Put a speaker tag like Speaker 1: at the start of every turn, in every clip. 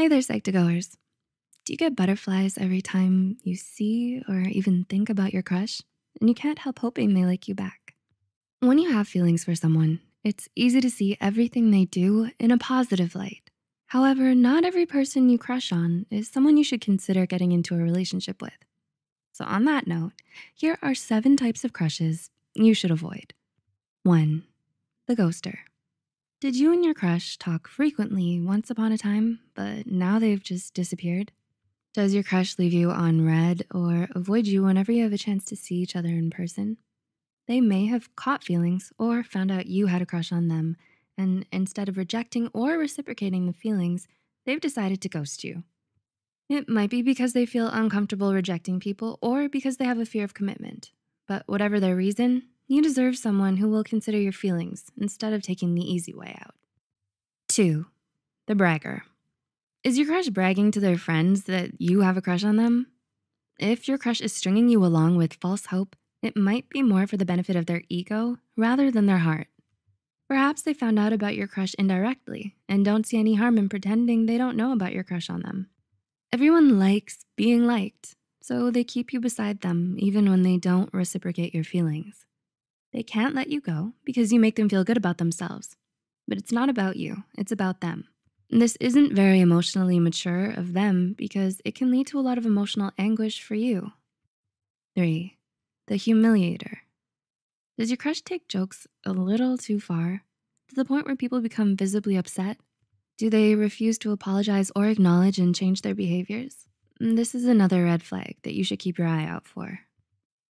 Speaker 1: Hey there, Psych2Goers. Do you get butterflies every time you see or even think about your crush? And you can't help hoping they like you back. When you have feelings for someone, it's easy to see everything they do in a positive light. However, not every person you crush on is someone you should consider getting into a relationship with. So on that note, here are seven types of crushes you should avoid. One, the ghoster. Did you and your crush talk frequently once upon a time, but now they've just disappeared? Does your crush leave you on red or avoid you whenever you have a chance to see each other in person? They may have caught feelings or found out you had a crush on them, and instead of rejecting or reciprocating the feelings, they've decided to ghost you. It might be because they feel uncomfortable rejecting people or because they have a fear of commitment, but whatever their reason, you deserve someone who will consider your feelings instead of taking the easy way out. Two, the bragger. Is your crush bragging to their friends that you have a crush on them? If your crush is stringing you along with false hope, it might be more for the benefit of their ego rather than their heart. Perhaps they found out about your crush indirectly and don't see any harm in pretending they don't know about your crush on them. Everyone likes being liked, so they keep you beside them even when they don't reciprocate your feelings. They can't let you go because you make them feel good about themselves. But it's not about you, it's about them. And this isn't very emotionally mature of them because it can lead to a lot of emotional anguish for you. Three, the humiliator. Does your crush take jokes a little too far to the point where people become visibly upset? Do they refuse to apologize or acknowledge and change their behaviors? Mm, this is another red flag that you should keep your eye out for.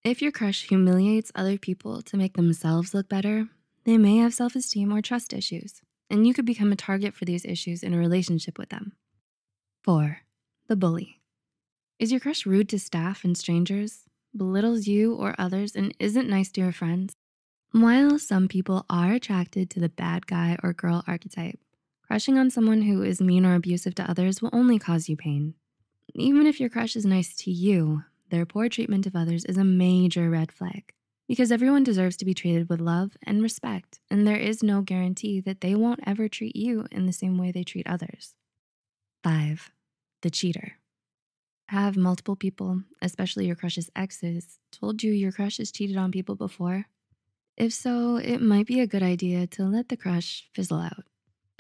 Speaker 1: If your crush humiliates other people to make themselves look better, they may have self-esteem or trust issues, and you could become a target for these issues in a relationship with them. Four, the bully. Is your crush rude to staff and strangers, belittles you or others, and isn't nice to your friends? While some people are attracted to the bad guy or girl archetype, crushing on someone who is mean or abusive to others will only cause you pain. Even if your crush is nice to you, their poor treatment of others is a major red flag because everyone deserves to be treated with love and respect, and there is no guarantee that they won't ever treat you in the same way they treat others. Five, the cheater. Have multiple people, especially your crush's exes, told you your crush has cheated on people before? If so, it might be a good idea to let the crush fizzle out.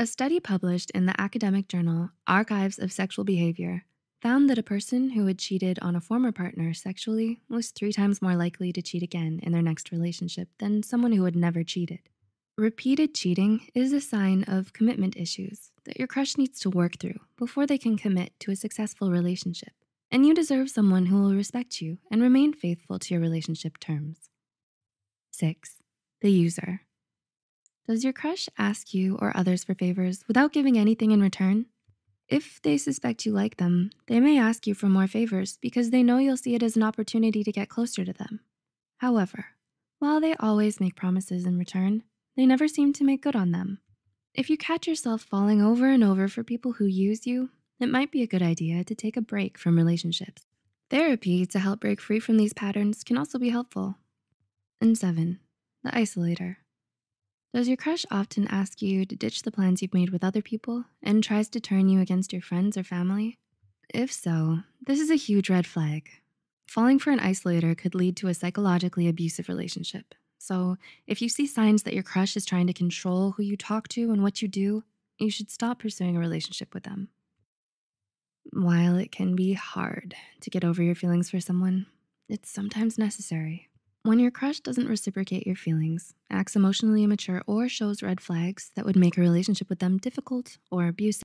Speaker 1: A study published in the academic journal Archives of Sexual Behavior found that a person who had cheated on a former partner sexually was three times more likely to cheat again in their next relationship than someone who had never cheated. Repeated cheating is a sign of commitment issues that your crush needs to work through before they can commit to a successful relationship. And you deserve someone who will respect you and remain faithful to your relationship terms. Six, the user. Does your crush ask you or others for favors without giving anything in return? If they suspect you like them, they may ask you for more favors because they know you'll see it as an opportunity to get closer to them. However, while they always make promises in return, they never seem to make good on them. If you catch yourself falling over and over for people who use you, it might be a good idea to take a break from relationships. Therapy to help break free from these patterns can also be helpful. And seven, the isolator. Does your crush often ask you to ditch the plans you've made with other people and tries to turn you against your friends or family? If so, this is a huge red flag. Falling for an isolator could lead to a psychologically abusive relationship. So if you see signs that your crush is trying to control who you talk to and what you do, you should stop pursuing a relationship with them. While it can be hard to get over your feelings for someone, it's sometimes necessary. When your crush doesn't reciprocate your feelings, acts emotionally immature, or shows red flags that would make a relationship with them difficult or abusive,